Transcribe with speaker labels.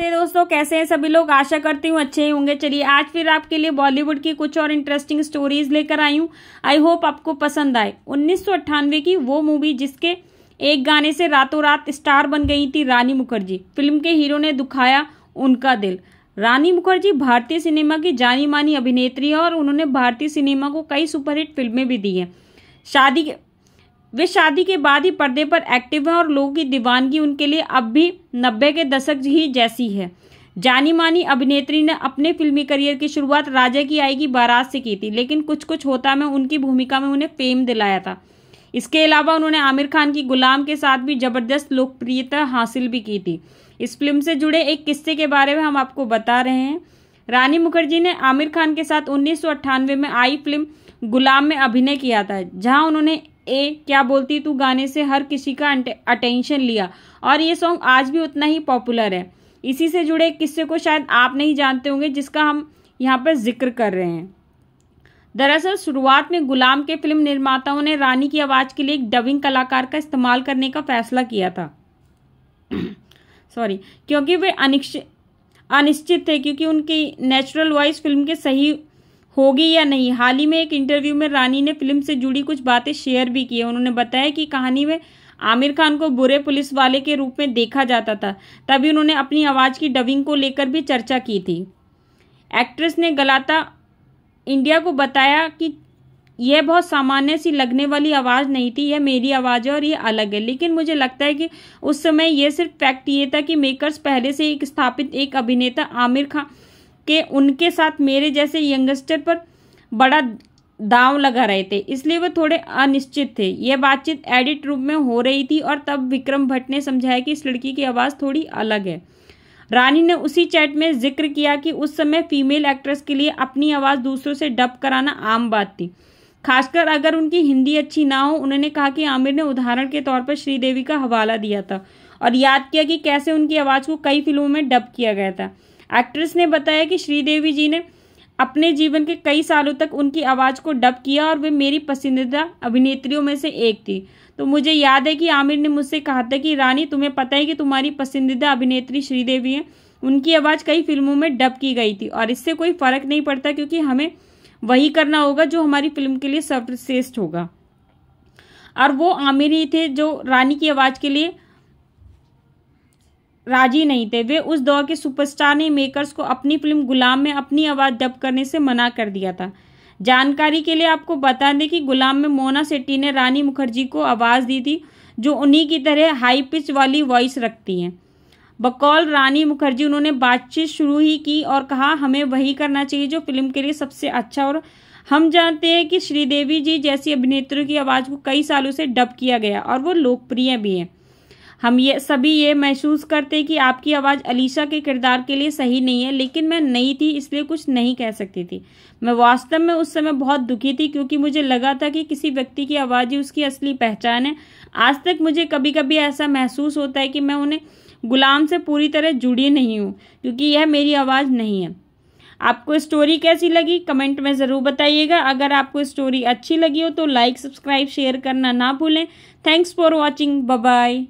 Speaker 1: नमस्ते दोस्तों कैसे हैं सभी लोग आशा करती हूँ अच्छे ही होंगे चलिए आज फिर आपके लिए बॉलीवुड की कुछ और इंटरेस्टिंग स्टोरीज लेकर आई हूँ आई होप आपको पसंद आए उन्नीस की वो मूवी जिसके एक गाने से रातों रात स्टार बन गई थी रानी मुखर्जी फिल्म के हीरो ने दुखाया उनका दिल रानी मुखर्जी भारतीय सिनेमा की जानी मानी अभिनेत्री है और उन्होंने भारतीय सिनेमा को कई सुपरहिट फिल्में भी दी हैं शादी वे शादी के बाद ही पर्दे पर एक्टिव हैं और लोगों की दीवानगी उनके लिए अब भी नब्बे के दशक ही जैसी है जानी मानी अभिनेत्री ने अपने फिल्मी करियर की शुरुआत राजा की आएगी बारात से की थी लेकिन कुछ कुछ होता में उनकी भूमिका में उन्हें फेम दिलाया था इसके अलावा उन्होंने आमिर खान की गुलाम के साथ भी जबरदस्त लोकप्रियता हासिल भी की थी इस फिल्म से जुड़े एक किस्से के बारे में हम आपको बता रहे हैं रानी मुखर्जी ने आमिर खान के साथ उन्नीस में आई फिल्म गुलाम में अभिनय किया था जहां उन्होंने ए क्या बोलती तू गाने से हर किसी का अटेंशन लिया और ये सॉन्ग आज भी उतना ही पॉपुलर है इसी से जुड़े किस्से को शायद आप नहीं जानते होंगे जिसका हम यहाँ पर जिक्र कर रहे हैं दरअसल शुरुआत में गुलाम के फिल्म निर्माताओं ने रानी की आवाज़ के लिए एक डबिंग कलाकार का इस्तेमाल करने का फैसला किया था सॉरी क्योंकि वे अनिश्चित अनिश्चित थे क्योंकि उनकी नेचुरल वॉइस फिल्म के सही होगी या नहीं हाल ही में एक इंटरव्यू में रानी ने फिल्म से जुड़ी कुछ बातें शेयर भी की उन्होंने बताया कि कहानी में आमिर खान को बुरे पुलिस वाले के रूप में देखा जाता था तभी उन्होंने अपनी आवाज़ की डबिंग को लेकर भी चर्चा की थी एक्ट्रेस ने गलाता इंडिया को बताया कि यह बहुत सामान्य सी लगने वाली आवाज़ नहीं थी यह मेरी आवाज़ है और यह अलग है लेकिन मुझे लगता है कि उस समय यह सिर्फ फैक्ट ये था कि मेकर्स पहले से एक स्थापित एक अभिनेता आमिर खान के उनके साथ मेरे जैसे यंगस्टर पर बड़ा दाव लगा रहे थे इसलिए वे थोड़े अनिश्चित थे यह बातचीत एडिट रूप में हो रही थी और तब विक्रम भट्ट ने समझाया कि इस लड़की की आवाज़ थोड़ी अलग है रानी ने उसी चैट में जिक्र किया कि उस समय फीमेल एक्ट्रेस के लिए अपनी आवाज़ दूसरों से डब कराना आम बात थी खासकर अगर उनकी हिंदी अच्छी ना हो उन्होंने कहा कि आमिर ने उदाहरण के तौर पर श्रीदेवी का हवाला दिया था और याद किया कि कैसे उनकी आवाज़ को कई फिल्मों में डब किया गया था एक्ट्रेस ने बताया कि श्रीदेवी जी ने अपने जीवन के कई सालों तक उनकी आवाज़ को डब किया और वे मेरी पसंदीदा अभिनेत्रियों में से एक थी तो मुझे याद है कि आमिर ने मुझसे कहा था कि रानी तुम्हें पता है कि तुम्हारी पसंदीदा अभिनेत्री श्रीदेवी हैं उनकी आवाज़ कई फिल्मों में डब की गई थी और इससे कोई फ़र्क नहीं पड़ता क्योंकि हमें वही करना होगा जो हमारी फिल्म के लिए सर्वश्रेष्ठ होगा और वो आमिर ही थे जो रानी की आवाज़ के लिए राजी नहीं थे वे उस दौर के सुपरस्टार ने मेकर्स को अपनी फिल्म गुलाम में अपनी आवाज़ डब करने से मना कर दिया था जानकारी के लिए आपको बता दें कि गुलाम में मोना सेट्टी ने रानी मुखर्जी को आवाज़ दी थी जो उन्हीं की तरह हाई पिच वाली वॉइस रखती हैं बकौल रानी मुखर्जी उन्होंने बातचीत शुरू ही की और कहा हमें वही करना चाहिए जो फिल्म के लिए सबसे अच्छा और हम जानते हैं कि श्रीदेवी जी जैसी अभिनेत्रियों की आवाज़ को कई सालों से डब किया गया और वो लोकप्रिय भी हैं हम ये सभी ये महसूस करते कि आपकी आवाज़ अलीशा के किरदार के लिए सही नहीं है लेकिन मैं नई थी इसलिए कुछ नहीं कह सकती थी मैं वास्तव में उस समय बहुत दुखी थी क्योंकि मुझे लगा था कि किसी व्यक्ति की आवाज़ ही उसकी असली पहचान है आज तक मुझे कभी कभी ऐसा महसूस होता है कि मैं उन्हें गुलाम से पूरी तरह जुड़ी नहीं हूँ क्योंकि यह मेरी आवाज़ नहीं है आपको स्टोरी कैसी लगी कमेंट में ज़रूर बताइएगा अगर आपको स्टोरी अच्छी लगी हो तो लाइक सब्सक्राइब शेयर करना ना भूलें थैंक्स फॉर वॉचिंग बाय